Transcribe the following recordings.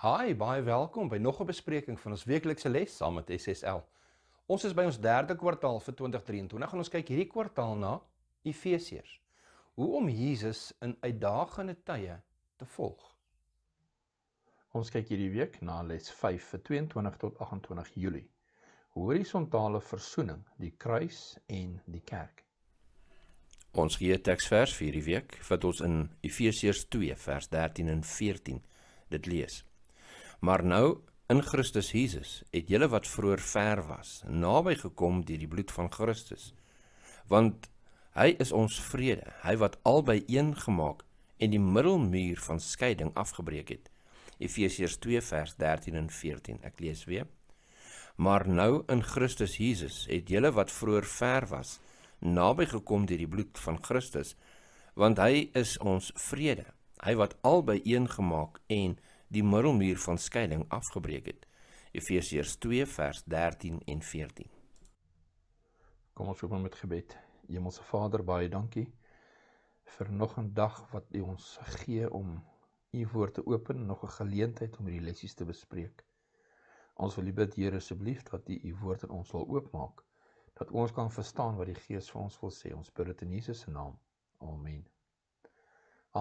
Hi, baie welkom by nog 'n bespreking van ons weeklikse les saam met SSL. Ons is by ons derde kwartaal vir 2023 en ons kyk hierdie kwartaal na Efesiërs. Hoe om Jesus in uitdagende tye te volg. Ons kyk hierdie week na les 5 vir 22 tot 28 Julie. Horisontale versoening, die kruis en die kerk. Ons gee teksvers vir hierdie week wat ons in Efesiërs 2 vers 13 en 14 dit lees. Maar nou in Christus Jesus het julle wat vroeër ver was, naby gekom deur die bloed van Christus. Want hy is ons vrede, hy wat albei een gemaak en die middelmuur van skeiding afgebreek het. Efesiërs 2 vers 13 en 14. Ek lees weer. Maar nou in Christus Jesus het julle wat vroeër ver was, naby gekom deur die bloed van Christus, want hy is ons vrede, hy wat albei een gemaak en die middelmuur van skeiding afgebreek het. Efesiërs 2 vers 13 en 14. Kom ons open met gebed. Hemelse Vader, baie dankie vir nog 'n dag wat U ons gee om U woord te open, nog 'n geleentheid om hierdie lessies te bespreek. Ons wil U bid, Here, asseblief dat U U woord in ons wil oopmaak, dat ons kan verstaan wat die Gees vir ons wil sê. Ons bid dit in Jesus se naam. Amen.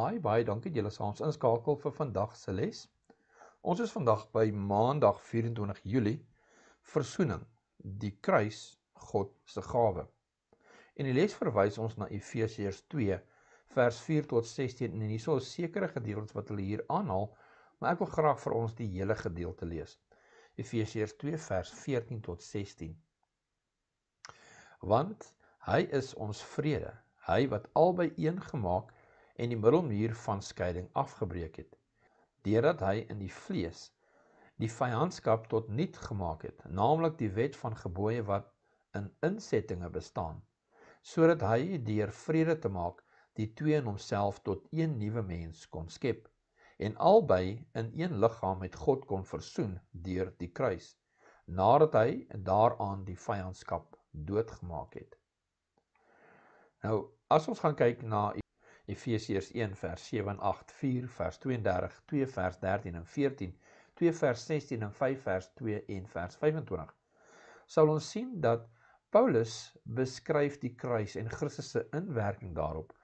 Ai, baie dankie dat julle saam ons inskakel vir vandag se les. Ons is vandag by Maandag 24 Julie Versoening, die kruis, God se gawe. En die les verwys ons na Efesiërs 2 vers 4 tot 16 en hierso 'n sekere gedeelte wat hulle hier aanhaal, maar ek wil graag vir ons die hele gedeelte lees. Efesiërs 2 vers 14 tot 16. Want hy is ons vrede, hy wat albei een gemaak en die middelmuur van skeiding afgebreek het deurdat hy in die vlees die vyandskap tot nul gemaak het, naamlik die wet van gebooie wat in insettinge bestaan, sodat hy deur vrede te maak die twee in homself tot een nuwe mens kon skep en albei in een liggaam met God kon versoen deur die kruis nadat hy daaraan die vyandskap doodgemaak het. Nou as ons gaan kyk na Efesiërs 1 vers 7 en 8, 4 vers 32, 2 vers 13 en 14, 2 vers 16 en 5 vers 2 en vers 25. Sal ons sien dat Paulus beskryf die kruis en Christus se inwerking daarop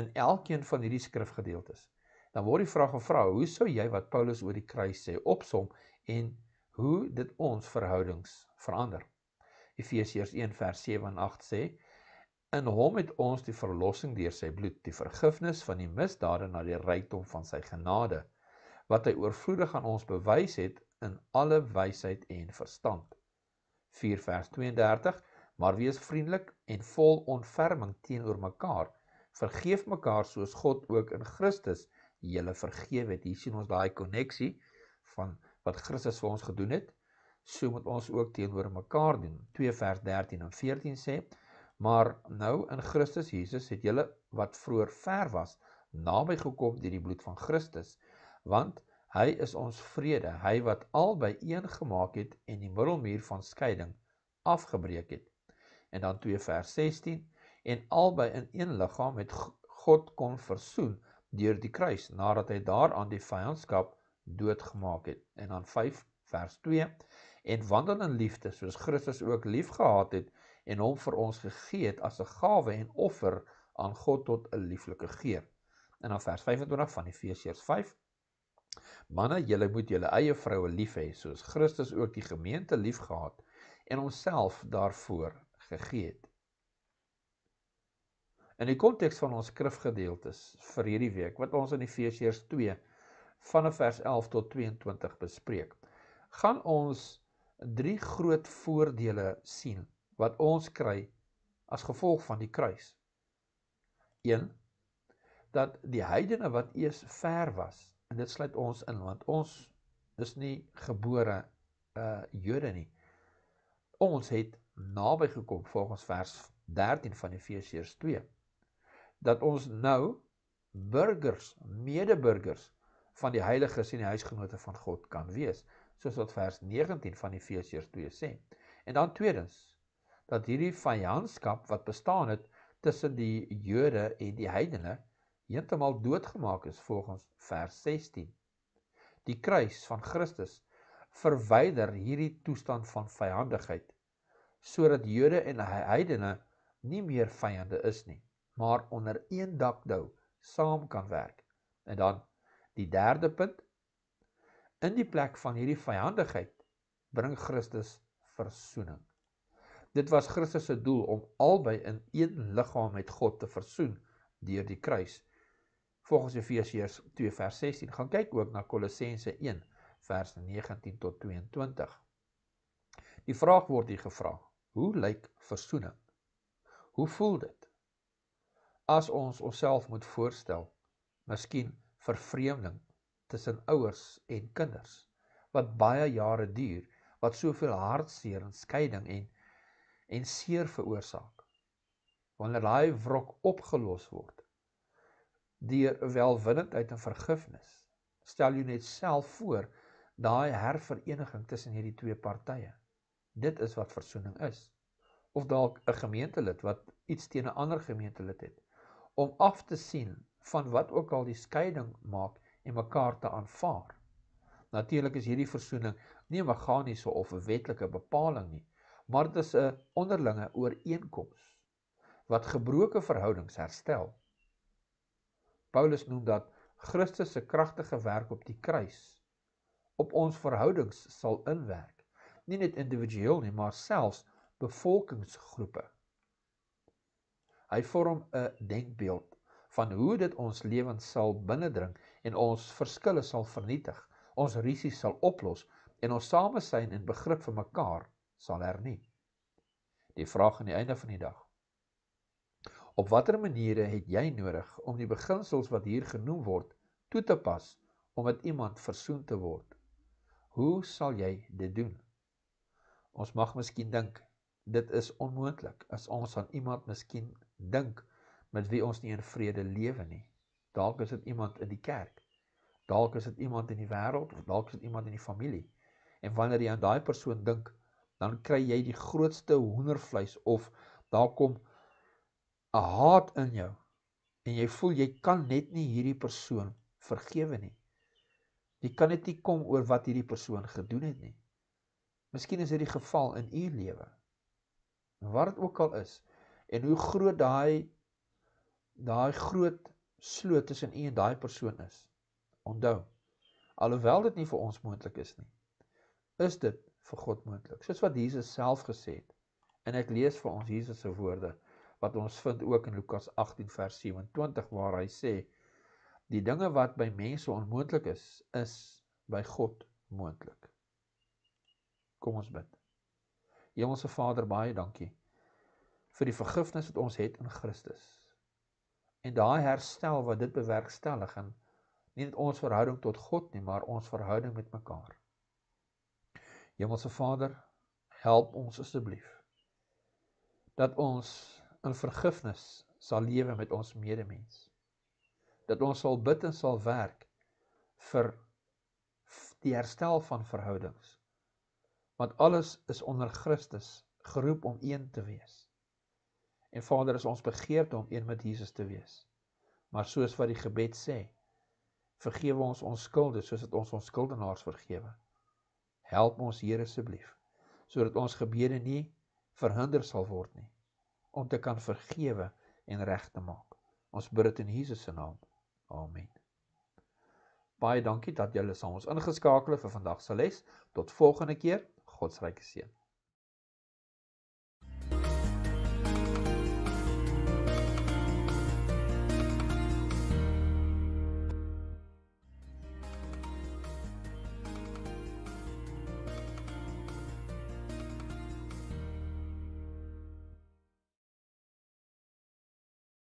in elkeen van hierdie skrifgedeeltes. Dan word die vraag gevra, hoe sou jy wat Paulus oor die kruis sê opsom en hoe dit ons verhoudings verander? Efesiërs 1 vers 7 en 8 sê In hom het ons die verlossing deur sy bloed, die vergifnis van die misdade na die rykdom van sy genade, wat hy oorvloedig aan ons bewys het in alle wysheid en verstand. 4:32 Maar wees vriendelik en vol ontferming teenoor mekaar. Vergeef mekaar soos God ook in Christus julle vergewe het. Hier sien ons daai koneksie van wat Christus vir ons gedoen het, so moet ons ook teenoor mekaar doen. 2:13 en 14 sê Maar nou in Christus Jesus het julle wat vroeër ver was, naby gekom deur die bloed van Christus, want hy is ons vrede, hy wat albei een gemaak het en die middelmuur van skeiding afgebreek het. En dan 2 vers 16 en albei in een liggaam het God kon versoen deur die kruis nadat hy daaraan die vyandskap doodgemaak het. En dan 5 vers 2 en wandel in liefde soos Christus ook liefgehad het en hom vir ons gegee het as 'n gawe en offer aan God tot 'n lieflike geur. In dan vers 25 van Efesiërs 5. Manne, julle moet julle eie vroue lief hê soos Christus ook die gemeente liefgehad en homself daarvoor gegee het. In die konteks van ons skrifgedeeltes vir hierdie week wat ons in Efesiërs 2 vanaf vers 11 tot 22 bespreek, gaan ons drie groot voordele sien wat ons kry as gevolg van die kruis. 1 dat die heidene wat eers ver was en dit sluit ons in want ons is nie gebore uh Jode nie. Ons het naby gekom volgens vers 13 van Efesiërs 2 dat ons nou burgers, medeburgers van die heiliges en die huisgenote van God kan wees, soos wat vers 19 van Efesiërs 2 sê. En dan tweedens, dat hierdie vyandskap wat bestaan het tussen die Jode en die heidene heeltemal doodgemaak is volgens vers 16. Die kruis van Christus verwyder hierdie toestand van vyandigheid sodat Jode en heidene nie meer vyande is nie, maar onder een dak dou saam kan werk. En dan die derde punt in die plek van hierdie vyandigheid bring Christus verzoening. Dit was Christus se doel om albei in een liggaam met God te versoen deur die kruis. Volgens Efesiërs 2:16 gaan kyk ook na Kolossense 1:19 tot 22. Die vraag word hier gevra: Hoe lyk versoening? Hoe voel dit? As ons onsself moet voorstel, miskien vir vreemdeling tussen ouers en kinders wat baie jare duur, wat soveel hartseer en skeiding en en seer veroorsaak. Wanneer daai wrok opgelos word deur welwillendheid en vergifnis, stel jy net self voor daai herverenigings tussen hierdie twee partye. Dit is wat versoening is. Of dalk 'n gemeentelid wat iets teen 'n ander gemeentelid het om af te sien van wat ook al die skeiding maak en mekaar te aanvaar. Natuurlik is hierdie versoening nie 'n meganiese of 'n wetlike bepaling nie, maar het is een onderlinge ooreenkomst, wat gebroke verhoudings herstel. Paulus noem dat Christus' krachtige werk op die kruis, op ons verhoudings sal inwerk, nie net individueel nie, maar selfs bevolkingsgroepe. Hy vorm een denkbeeld van hoe dit ons leven sal binnendring en ons verskille sal vernietig, ons risies sal oplos en ons samensyn in begrip van mekaar sal hernie. Die vraag aan die einde van die dag. Op watter maniere het jy nodig om die beginsels wat hier genoem word toe te pas om met iemand versoen te word? Hoe sal jy dit doen? Ons mag miskien dink dit is onmoontlik as ons aan iemand miskien dink met wie ons nie in vrede lewe nie. Dalk is dit iemand in die kerk. Dalk is dit iemand in die wêreld of dalk is dit iemand in die familie. En wanneer jy aan daai persoon dink, dan kry jy die grootste hoendervleis of daar kom 'n haat in jou en jy voel jy kan net nie hierdie persoon vergewe nie. Jy kan net nie kom oor wat hierdie persoon gedoen het nie. Miskien is dit die geval in u lewe. Wat dit ook al is en hoe groot daai daai groot sloot tussen u en daai persoon is. Onthou, alhoewel dit nie vir ons moontlik is nie, is dit vir God moontlik. Soos wat Jesus self gesê het. En ek lees vir ons Jesus se woorde wat ons vind ook in Lukas 18 vers 27 waar hy sê die dinge wat by mense onmoontlik is, is by God moontlik. Kom ons bid. Hemelse Vader, baie dankie vir die vergifnis wat ons het in Christus. En daai herstel wat dit bewerkstellig in nie net ons verhouding tot God nie, maar ons verhouding met mekaar. Hemelse Vader, help ons asseblief dat ons in vergifnis sal lewe met ons medemens. Dat ons sal bid en sal werk vir die herstel van verhoudings. Want alles is onder Christus geroep om een te wees. En Vader, is ons begeerte om een met Jesus te wees. Maar soos wat die gebed sê, vergewe ons ons skulde soos dat ons ons skuldenaars vergewe. Help ons Here asseblief sodat ons gebede nie verhinder sal word nie om te kan vergewe en reg te maak. Ons bid dit in Jesus se naam. Amen. Baie dankie dat julle saam ons ingeskakel het vir vandag se les. Tot volgende keer. God se ryke seën.